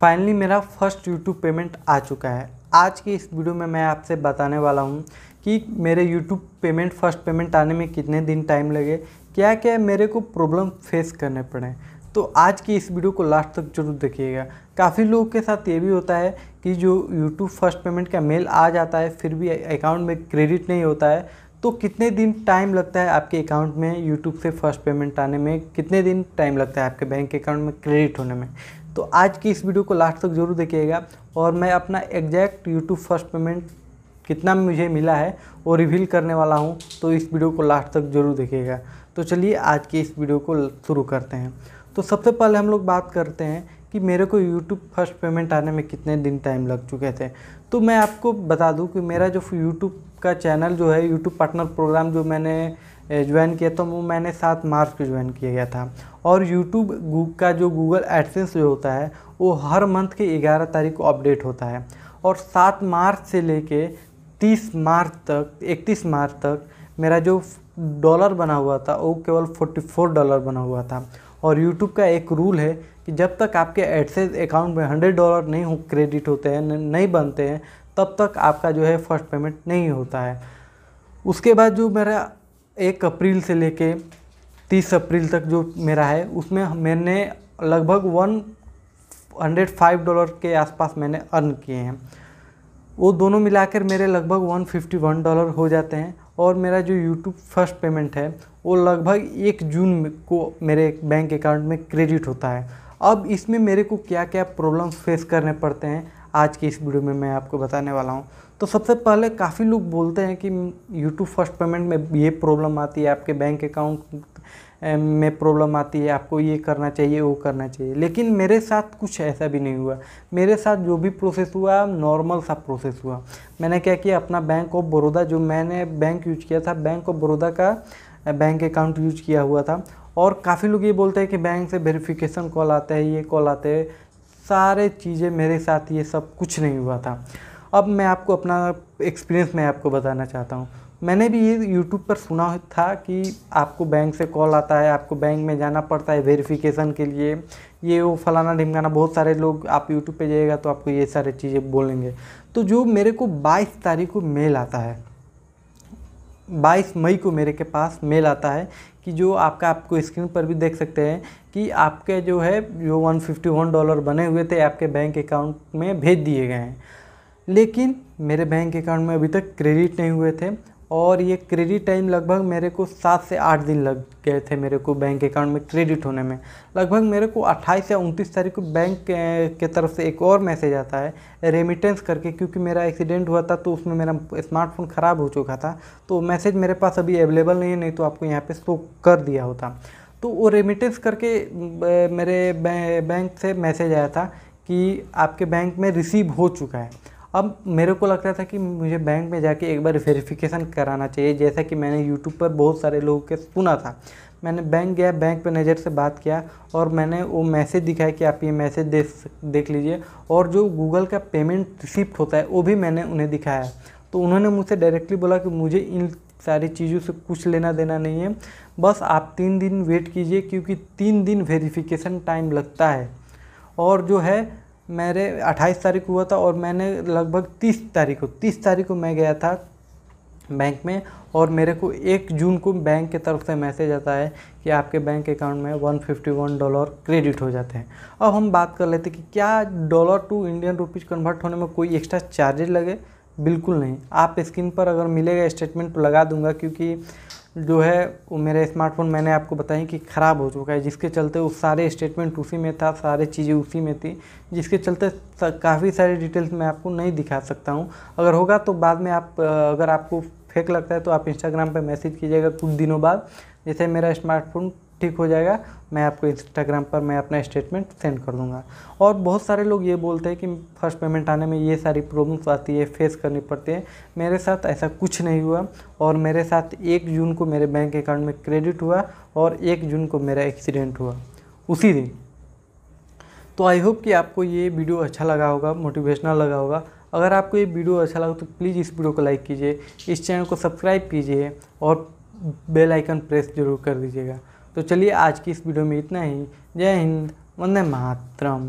finally मेरा first YouTube payment आ चुका है आज की इस वीडियो में मैं आपसे बताने वाला हूँ कि मेरे यूट्यूब पेमेंट फर्स्ट पेमेंट आने में कितने दिन टाइम लगे क्या क्या मेरे को प्रॉब्लम फेस करने पड़े तो आज की इस वीडियो को लास्ट तक जरूर देखिएगा काफ़ी लोगों के साथ ये भी होता है कि जो यूट्यूब फर्स्ट पेमेंट का मेल आ जाता है फिर भी अकाउंट में क्रेडिट नहीं होता है तो कितने दिन टाइम लगता है आपके अकाउंट में यूट्यूब से फर्स्ट पेमेंट आने में कितने दिन टाइम लगता है आपके बैंक अकाउंट में क्रेडिट होने में तो आज की इस वीडियो को लास्ट तक ज़रूर देखिएगा और मैं अपना एग्जैक्ट यूट्यूब फर्स्ट पेमेंट कितना मुझे मिला है वो रिवील करने वाला हूँ तो इस वीडियो को लास्ट तक ज़रूर देखिएगा तो चलिए आज की इस वीडियो को शुरू करते हैं तो सबसे पहले हम लोग बात करते हैं कि मेरे को यूट्यूब फर्स्ट पेमेंट आने में कितने दिन टाइम लग चुके थे तो मैं आपको बता दूं कि मेरा जो यूट्यूब का चैनल जो है यूट्यूब पार्टनर प्रोग्राम जो मैंने ज्वाइन किया था वो मैंने सात मार्च को ज्वाइन किया गया था और यूट्यूब का जो गूगल एडसेंस जो होता है वो हर मंथ के ग्यारह तारीख को अपडेट होता है और सात मार्च से लेके तीस मार्च तक इकतीस मार्च तक मेरा जो डॉलर बना हुआ था वो केवल फोर्टी फोर डॉलर बना हुआ था और यूट्यूब का एक रूल है कि जब तक आपके एडसेज अकाउंट में हंड्रेड डॉलर नहीं हो क्रेडिट होते हैं नहीं बनते हैं तब तक आपका जो है फर्स्ट पेमेंट नहीं होता है उसके बाद जो मेरा एक अप्रैल से लेके तीस अप्रैल तक जो मेरा है उसमें मैंने लगभग वन हंड्रेड फाइव डॉलर के आसपास मैंने अर्न किए हैं वो दोनों मिलाकर मेरे लगभग वन फिफ्टी वन डॉलर हो जाते हैं और मेरा जो यूट्यूब फर्स्ट पेमेंट है वो लगभग एक जून को मेरे बैंक अकाउंट में क्रेडिट होता है अब इसमें मेरे को क्या क्या प्रॉब्लम्स फेस करने पड़ते हैं आज की इस वीडियो में मैं आपको बताने वाला हूँ तो सबसे पहले काफ़ी लोग बोलते हैं कि यूट्यूब फर्स्ट पेमेंट में ये प्रॉब्लम आती है आपके बैंक अकाउंट में प्रॉब्लम आती है आपको ये करना चाहिए वो करना चाहिए लेकिन मेरे साथ कुछ ऐसा भी नहीं हुआ मेरे साथ जो भी प्रोसेस हुआ नॉर्मल सा प्रोसेस हुआ मैंने क्या किया अपना बैंक ऑफ बड़ौदा जो मैंने बैंक यूज किया था बैंक ऑफ बड़ौदा का बैंक अकाउंट यूज किया हुआ था और काफ़ी लोग ये बोलते हैं कि बैंक से वेरिफिकेशन कॉल आते हैं ये कॉल आते हैं सारे चीज़ें मेरे साथ ये सब कुछ नहीं हुआ था अब मैं आपको अपना एक्सपीरियंस मैं आपको बताना चाहता हूँ मैंने भी ये यूट्यूब पर सुना था कि आपको बैंक से कॉल आता है आपको बैंक में जाना पड़ता है वेरिफिकेशन के लिए ये वो फलाना ढिमकाना बहुत सारे लोग आप यूट्यूब पे जाइएगा तो आपको ये सारे चीज़ें बोलेंगे तो जो मेरे को 22 तारीख को मेल आता है 22 मई को मेरे के पास मेल आता है कि जो आपका आपको स्क्रीन पर भी देख सकते हैं कि आपके जो है जो 151 डॉलर बने हुए थे आपके बैंक अकाउंट में भेज दिए गए हैं लेकिन मेरे बैंक अकाउंट में अभी तक क्रेडिट नहीं हुए थे और ये क्रेडिट टाइम लगभग मेरे को सात से आठ दिन लग गए थे मेरे को बैंक अकाउंट में क्रेडिट होने में लगभग मेरे को अट्ठाईस या उनतीस तारीख को बैंक के तरफ से एक और मैसेज आता है रेमिटेंस करके क्योंकि मेरा एक्सीडेंट हुआ था तो उसमें मेरा स्मार्टफोन ख़राब हो चुका था तो मैसेज मेरे पास अभी अवेलेबल नहीं है नहीं तो आपको यहाँ पर शो कर दिया होता तो वो रेमिटेंस करके मेरे बैंक से मैसेज आया था कि आपके बैंक में रिसीव हो चुका है अब मेरे को लगता था कि मुझे बैंक में जाके एक बार वेरिफिकेशन कराना चाहिए जैसा कि मैंने यूट्यूब पर बहुत सारे लोगों के सुना था मैंने बैंक गया बैंक मैनेजर से बात किया और मैंने वो मैसेज दिखाया कि आप ये मैसेज देख देख लीजिए और जो गूगल का पेमेंट रिसिप्ट होता है वो भी मैंने उन्हें दिखाया तो उन्होंने मुझसे डायरेक्टली बोला कि मुझे इन सारी चीज़ों से कुछ लेना देना नहीं है बस आप तीन दिन वेट कीजिए क्योंकि तीन दिन वेरिफिकेशन टाइम लगता है और जो है मेरे 28 तारीख हुआ था और मैंने लगभग 30 तारीख को 30 तारीख को मैं गया था बैंक में और मेरे को एक जून को बैंक की तरफ से मैसेज आता है कि आपके बैंक अकाउंट में 151 डॉलर क्रेडिट हो जाते हैं अब हम बात कर लेते कि क्या dollar to Indian rupees convert होने में कोई एक्स्ट्रा चार्जेज लगे बिल्कुल नहीं आप स्क्रीन पर अगर मिलेगा स्टेटमेंट तो लगा दूंगा क्योंकि जो है वो मेरा स्मार्टफोन मैंने आपको बताया कि ख़राब हो चुका है जिसके चलते उस सारे स्टेटमेंट उसी में था सारे चीज़ें उसी में थी जिसके चलते काफ़ी सारी डिटेल्स मैं आपको नहीं दिखा सकता हूँ अगर होगा तो बाद में आप अगर आपको फेक लगता है तो आप इंस्टाग्राम पर मैसेज कीजिएगा कुछ दिनों बाद जैसे मेरा स्मार्टफोन ठीक हो जाएगा मैं आपको इंस्टाग्राम पर मैं अपना स्टेटमेंट सेंड कर दूंगा और बहुत सारे लोग ये बोलते हैं कि फर्स्ट पेमेंट आने में ये सारी प्रॉब्लम्स आती है फेस करनी पड़ती है मेरे साथ ऐसा कुछ नहीं हुआ और मेरे साथ एक जून को मेरे बैंक अकाउंट में क्रेडिट हुआ और एक जून को मेरा एक्सीडेंट हुआ उसी दिन तो आई होप कि आपको ये वीडियो अच्छा लगा होगा मोटिवेशनल लगा होगा अगर आपको ये वीडियो अच्छा लगा तो प्लीज़ इस वीडियो को लाइक कीजिए इस चैनल को सब्सक्राइब कीजिए और बेल आइकन प्रेस जरूर कर दीजिएगा तो चलिए आज की इस वीडियो में इतना ही जय हिंद वंदे मातरम